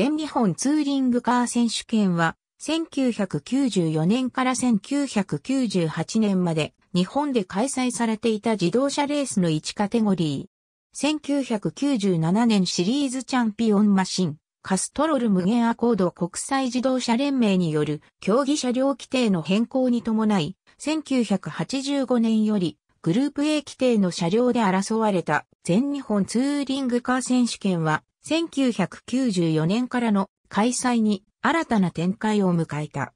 全日本ツーリングカー選手権は、1994年から1998年まで日本で開催されていた自動車レースの1カテゴリー。1997年シリーズチャンピオンマシン、カストロル無限アコード国際自動車連盟による競技車両規定の変更に伴い、1985年よりグループ A 規定の車両で争われた全日本ツーリングカー選手権は1994年からの開催に新たな展開を迎えた。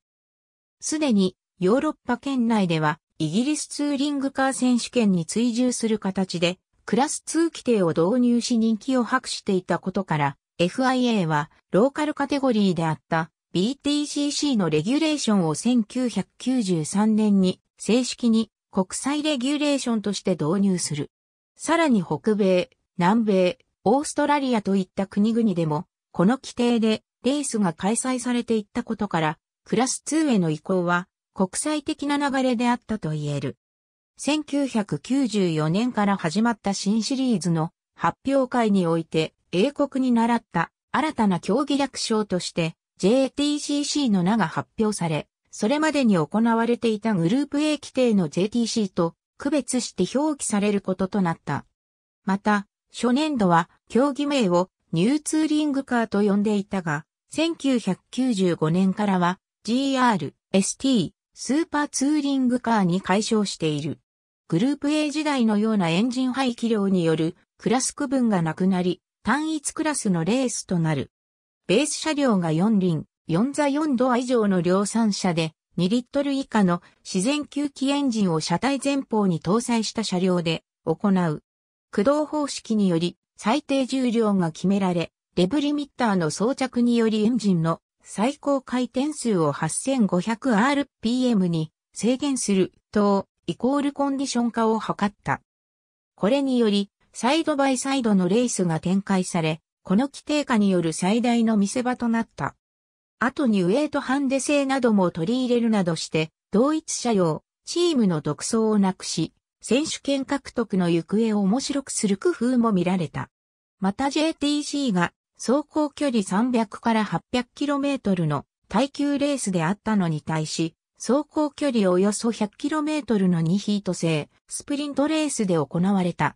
すでにヨーロッパ圏内ではイギリスツーリングカー選手権に追従する形でクラス2規定を導入し人気を博していたことから FIA はローカルカテゴリーであった BTCC のレギュレーションを1993年に正式に国際レギュレーションとして導入する。さらに北米、南米、オーストラリアといった国々でも、この規定でレースが開催されていったことから、クラス2への移行は国際的な流れであったと言える。1994年から始まった新シリーズの発表会において英国に習った新たな競技略称として JTCC の名が発表され、それまでに行われていたグループ A 規定の JTC と区別して表記されることとなった。また、初年度は競技名をニューツーリングカーと呼んでいたが、1995年からは GR、ST、スーパーツーリングカーに解消している。グループ A 時代のようなエンジン排気量によるクラス区分がなくなり、単一クラスのレースとなる。ベース車両が4輪、4座4ドア以上の量産車で、2リットル以下の自然吸気エンジンを車体前方に搭載した車両で行う。駆動方式により最低重量が決められ、レブリミッターの装着によりエンジンの最高回転数を 8500rpm に制限する等イコールコンディション化を図った。これにより、サイドバイサイドのレースが展開され、この規定下による最大の見せ場となった。後にウエイトハンデ性なども取り入れるなどして、同一車用、チームの独走をなくし、選手権獲得の行方を面白くする工夫も見られた。また JTC が走行距離300から 800km の耐久レースであったのに対し、走行距離およそ 100km の2ヒート制、スプリントレースで行われた。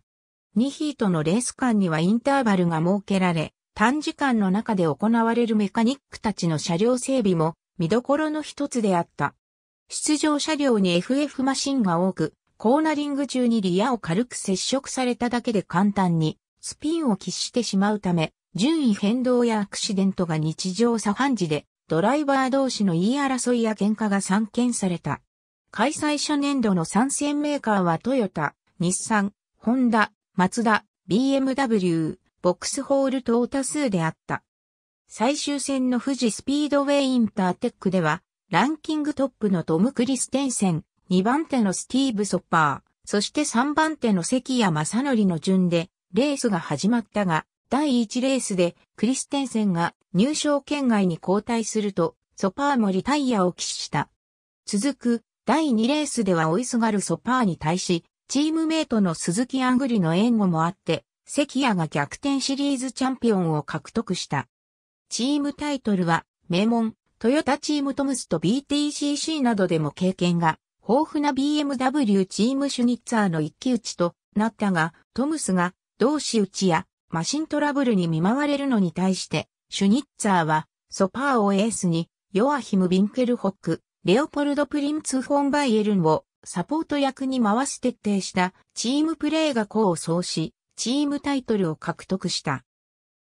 2ヒートのレース間にはインターバルが設けられ、短時間の中で行われるメカニックたちの車両整備も見どころの一つであった。出場車両に FF マシンが多く、コーナリング中にリアを軽く接触されただけで簡単にスピンを喫してしまうため、順位変動やアクシデントが日常茶飯事で、ドライバー同士の言い争いや喧嘩が散見された。開催初年度の参戦メーカーはトヨタ、日産、ホンダ、マツダ、BMW、ボックスホール等多数であった。最終戦の富士スピードウェイインターテックでは、ランキングトップのトム・クリステンセン、2番手のスティーブ・ソッパー、そして3番手の関谷正則の順で、レースが始まったが、第1レースでクリステンセンが入賞圏外に交代すると、ソパーもリタイヤを死した。続く、第2レースでは追いすがるソパーに対し、チームメイトの鈴木アングリの援護もあって、関谷が逆転シリーズチャンピオンを獲得した。チームタイトルは、名門、トヨタチームトムスと BTCC などでも経験が豊富な BMW チームシュニッツァーの一騎打ちとなったが、トムスが同士打ちやマシントラブルに見舞われるのに対して、シュニッツァーはソパーをエースにヨアヒム・ビンケルホック、レオポルド・プリンツ・フォン・バイエルンをサポート役に回す徹底したチームプレーが功を奏し、チームタイトルを獲得した。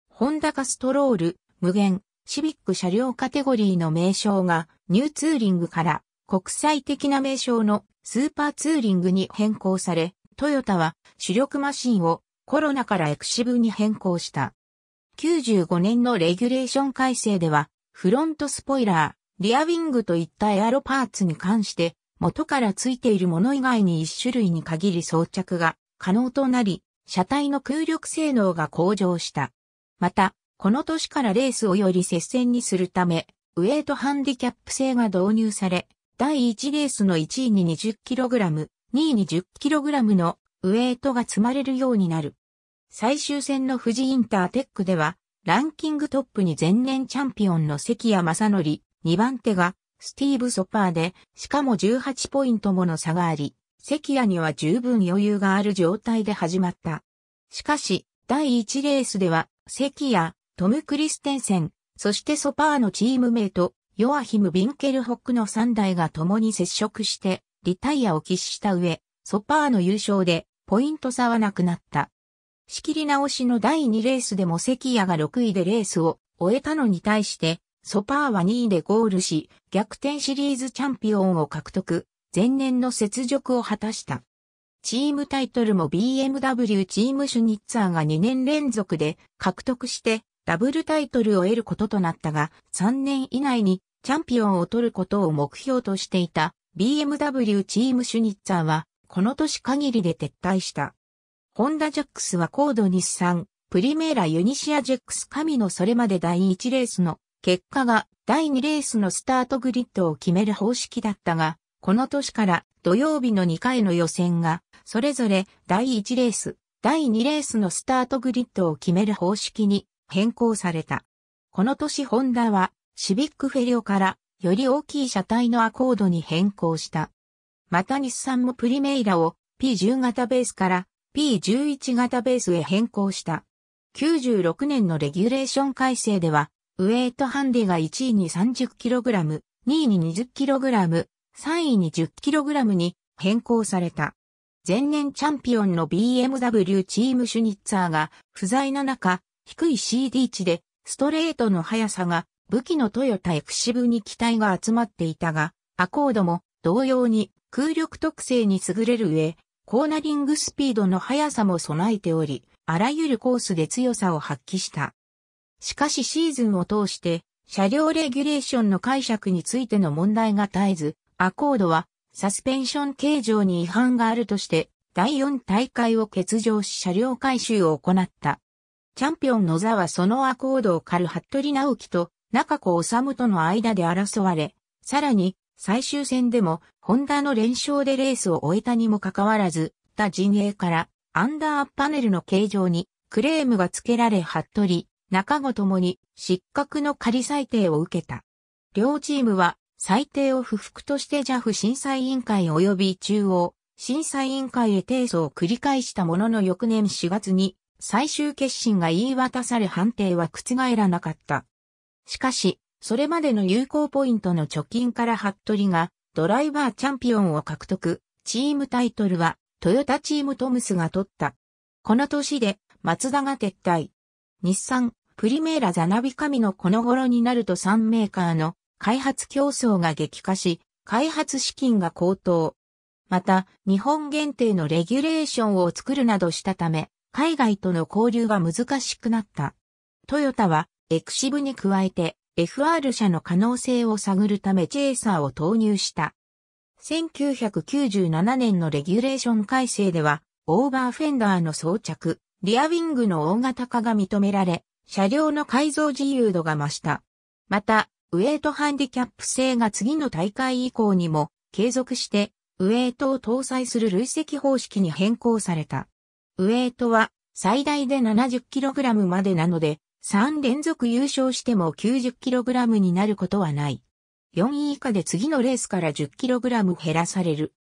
ホンダカストロール、無限、シビック車両カテゴリーの名称がニューツーリングから国際的な名称のスーパーツーリングに変更され、トヨタは主力マシンをコロナからエクシブに変更した。95年のレギュレーション改正では、フロントスポイラー、リアウィングといったエアロパーツに関して、元から付いているもの以外に一種類に限り装着が可能となり、車体の空力性能が向上した。また、この年からレースをより接戦にするため、ウェイトハンディキャップ制が導入され、第1レースの1位に 20kg、2位に 10kg のウェイトが積まれるようになる。最終戦の富士インターテックでは、ランキングトップに前年チャンピオンの関谷正則、2番手がスティーブ・ソパーで、しかも18ポイントもの差があり、関谷には十分余裕がある状態で始まった。しかし、第1レースでは、関谷、トム・クリステンセン、そしてソパーのチームメイト、ヨアヒム・ビンケルホックの3代が共に接触して、リタイアを喫した上、ソパーの優勝で、ポイント差はなくなった。仕切り直しの第2レースでも関谷が6位でレースを終えたのに対して、ソパーは2位でゴールし、逆転シリーズチャンピオンを獲得、前年の雪辱を果たした。チームタイトルも BMW チームシュニッツァーが2年連続で獲得して、ダブルタイトルを得ることとなったが、3年以内にチャンピオンを取ることを目標としていた BMW チームシュニッツァーは、この年限りで撤退した。ホンダジャックスはコード日産、プリメーラユニシアジェックス神のそれまで第1レースの結果が第2レースのスタートグリッドを決める方式だったが、この年から土曜日の2回の予選が、それぞれ第1レース、第2レースのスタートグリッドを決める方式に変更された。この年ホンダはシビックフェリオからより大きい車体のアコードに変更した。また日産もプリメイラを P10 型ベースから P11 型ベースへ変更した。96年のレギュレーション改正では、ウエイトハンディが1位に 30kg、2位に 20kg、3位に 10kg に変更された。前年チャンピオンの BMW チームシュニッツァーが不在の中、低い CD 値で、ストレートの速さが武器のトヨタエクシブに期待が集まっていたが、アコードも同様に空力特性に優れる上、コーナリングスピードの速さも備えており、あらゆるコースで強さを発揮した。しかしシーズンを通して、車両レギュレーションの解釈についての問題が絶えず、アコードはサスペンション形状に違反があるとして、第4大会を欠場し車両回収を行った。チャンピオンの座はそのアコードを狩る服部直樹と中子治との間で争われ、さらに最終戦でもホンダの連勝でレースを終えたにもかかわらず、他陣営からアンダーパネルの形状にクレームが付けられ服部、中子ともに失格の仮裁定を受けた。両チームは裁定を不服として JAF 審査委員会及び中央審査委員会へ提訴を繰り返したものの翌年4月に最終決心が言い渡され判定は覆らなかった。しかし、それまでの有効ポイントの貯金から服部がドライバーチャンピオンを獲得、チームタイトルはトヨタチームトムスが取った。この年で松田が撤退。日産、プリメーラザナビ神のこの頃になると3メーカーの開発競争が激化し、開発資金が高騰。また、日本限定のレギュレーションを作るなどしたため、海外との交流が難しくなった。トヨタは、エクシブに加えて、FR 社の可能性を探るためチェイサーを投入した。1997年のレギュレーション改正では、オーバーフェンダーの装着、リアウィングの大型化が認められ、車両の改造自由度が増した。また、ウェイトハンディキャップ性が次の大会以降にも継続して、ウェイトを搭載する累積方式に変更された。ウェイトは最大で 70kg までなので、3連続優勝しても 90kg になることはない。4位以下で次のレースから 10kg 減らされる。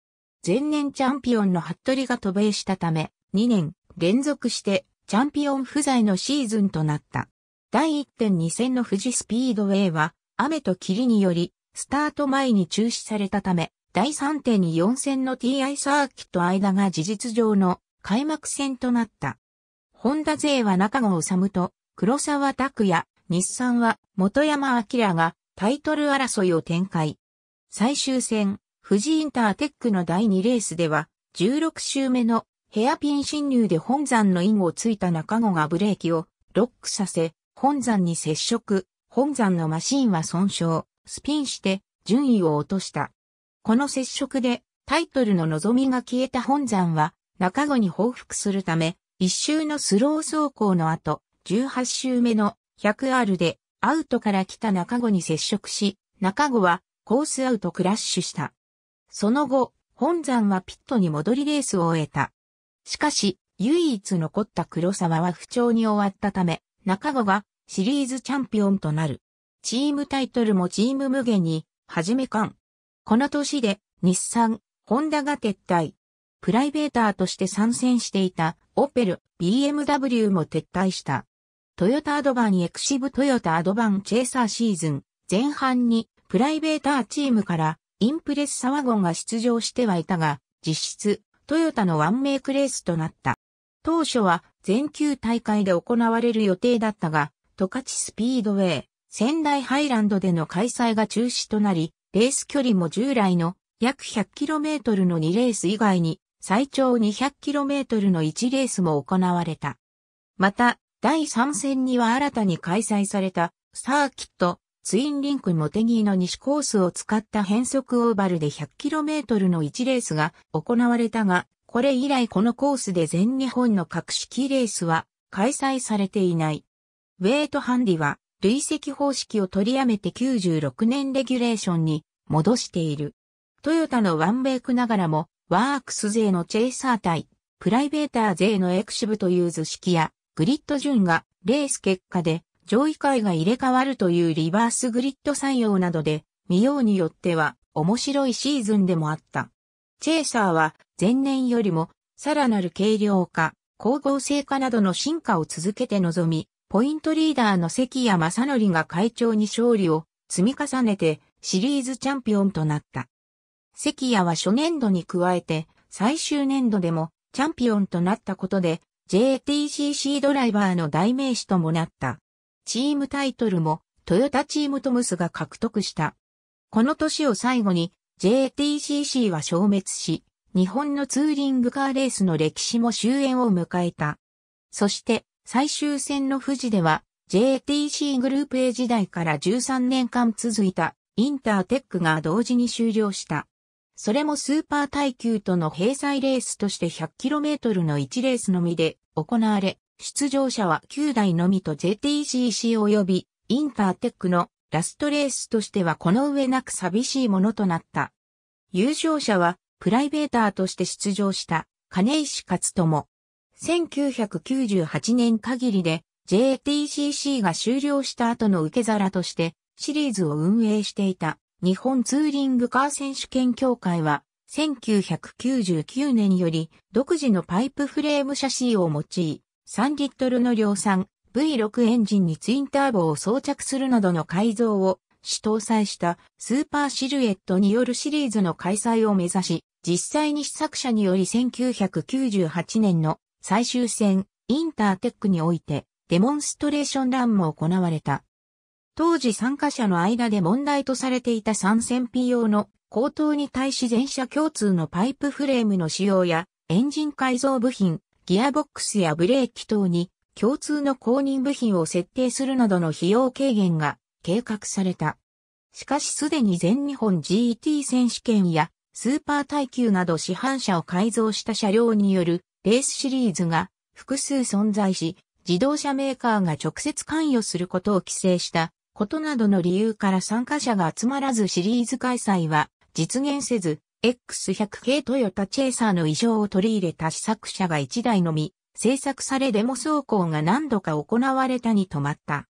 前年チャンピオンの服部が渡米したため、2年連続してチャンピオン不在のシーズンとなった。第1.2戦の富士スピードウェイは、雨と霧により、スタート前に中止されたため、第3.4戦の TI サーキット間が事実上の開幕戦となった。ホンダ勢は中郷治と黒沢拓也、日産は元山明がタイトル争いを展開。最終戦、富士インターテックの第2レースでは、16周目のヘアピン侵入で本山のインをついた中郷がブレーキをロックさせ、本山に接触、本山のマシンは損傷、スピンして順位を落とした。この接触でタイトルの望みが消えた本山は中後に報復するため一周のスロー走行の後、18周目の 100R でアウトから来た中後に接触し、中後はコースアウトクラッシュした。その後、本山はピットに戻りレースを終えた。しかし、唯一残った黒沢は不調に終わったため、中後がシリーズチャンピオンとなる。チームタイトルもチーム無限に、はじめかん。この年で、日産、ホンダが撤退。プライベーターとして参戦していたオペル、BMW も撤退した。トヨタアドバンエクシブトヨタアドバンチェイサーシーズン前半にプライベーターチームからインプレッサワゴンが出場してはいたが、実質トヨタのワンメイクレースとなった。当初は全球大会で行われる予定だったが、トカチスピードウェイ、仙台ハイランドでの開催が中止となり、レース距離も従来の約 100km の2レース以外に最長 200km の1レースも行われた。また、第3戦には新たに開催されたサーキット、ツインリンクモテギーの西コースを使った変速オーバルで 100km の1レースが行われたが、これ以来このコースで全日本の格式レースは開催されていない。ウェイトハンディは累積方式を取りやめて96年レギュレーションに戻している。トヨタのワンベイクながらもワークス勢のチェイサー対、プライベーター勢のエクシブという図式や、グリッド順がレース結果で上位回が入れ替わるというリバースグリッド採用などで、見ようによっては面白いシーズンでもあった。チェイサーは前年よりもさらなる軽量化、光合成化などの進化を続けて臨み、ポイントリーダーの関谷正則が会長に勝利を積み重ねてシリーズチャンピオンとなった。関谷は初年度に加えて、最終年度でもチャンピオンとなったことで、JTCC ドライバーの代名詞ともなった。チームタイトルも、トヨタチームトムスが獲得した。この年を最後に、JTCC は消滅し、日本のツーリングカーレースの歴史も終焉を迎えた。そして、最終戦の富士では、JTC グループ A 時代から13年間続いたインターテックが同時に終了した。それもスーパー耐久との閉鎖レースとして 100km の1レースのみで行われ、出場者は9台のみと JTCC 及びインターテックのラストレースとしてはこの上なく寂しいものとなった。優勝者はプライベーターとして出場した金石勝友。1998年限りで JTCC が終了した後の受け皿としてシリーズを運営していた。日本ツーリングカー選手権協会は、1999年より独自のパイプフレームシャシーを用い、3リットルの量産 V6 エンジンにツインターボを装着するなどの改造を主搭載したスーパーシルエットによるシリーズの開催を目指し、実際に試作車により1998年の最終戦インターテックにおいてデモンストレーションランも行われた。当時参加者の間で問題とされていた 3000P 用の高騰に対し全車共通のパイプフレームの使用やエンジン改造部品、ギアボックスやブレーキ等に共通の公認部品を設定するなどの費用軽減が計画された。しかしすでに全日本 GT 選手権やスーパー耐久など市販車を改造した車両によるレースシリーズが複数存在し、自動車メーカーが直接関与することを規制したことなどの理由から参加者が集まらずシリーズ開催は実現せず、X100 系トヨタチェイサーの異常を取り入れた試作車が1台のみ、制作されデモ走行が何度か行われたに止まった。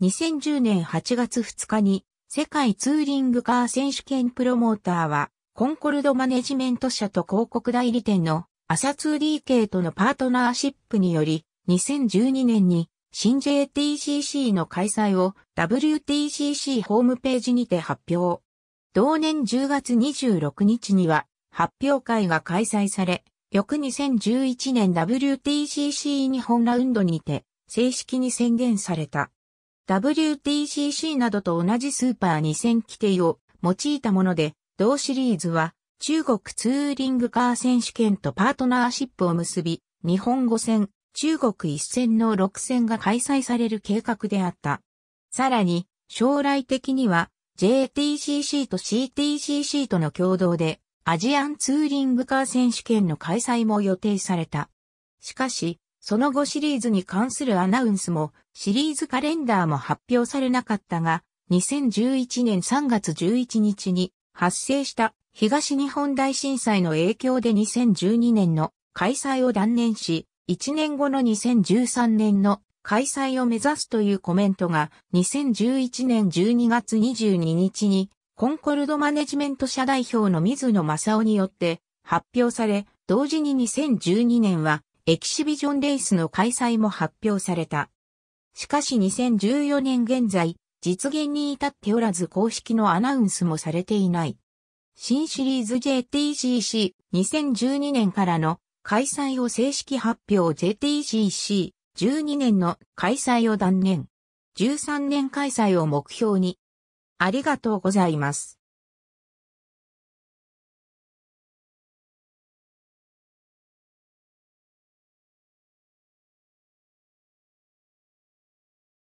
2010年8月2日に世界ツーリングカー選手権プロモーターはコンコルドマネジメント社と広告代理店のアサ 2DK とのパートナーシップにより2012年に新 JTCC の開催を WTCC ホームページにて発表。同年10月26日には発表会が開催され、翌2011年 WTCC 日本ラウンドにて正式に宣言された。WTCC などと同じスーパー2000規定を用いたもので、同シリーズは中国ツーリングカー選手権とパートナーシップを結び、日本語戦、中国一戦の6戦が開催される計画であった。さらに、将来的には JTCC と CTCC との共同でアジアンツーリングカー選手権の開催も予定された。しかし、その後シリーズに関するアナウンスもシリーズカレンダーも発表されなかったが、2011年3月11日に発生した東日本大震災の影響で2012年の開催を断念し、1年後の2013年の開催を目指すというコメントが2011年12月22日にコンコルドマネジメント社代表の水野正夫によって発表され、同時に2012年はエキシビジョンレースの開催も発表された。しかし2014年現在、実現に至っておらず公式のアナウンスもされていない。新シリーズ JTCC2012 年からの開催を正式発表 JTCC、12年の開催を断念。13年開催を目標に。ありがとうございます。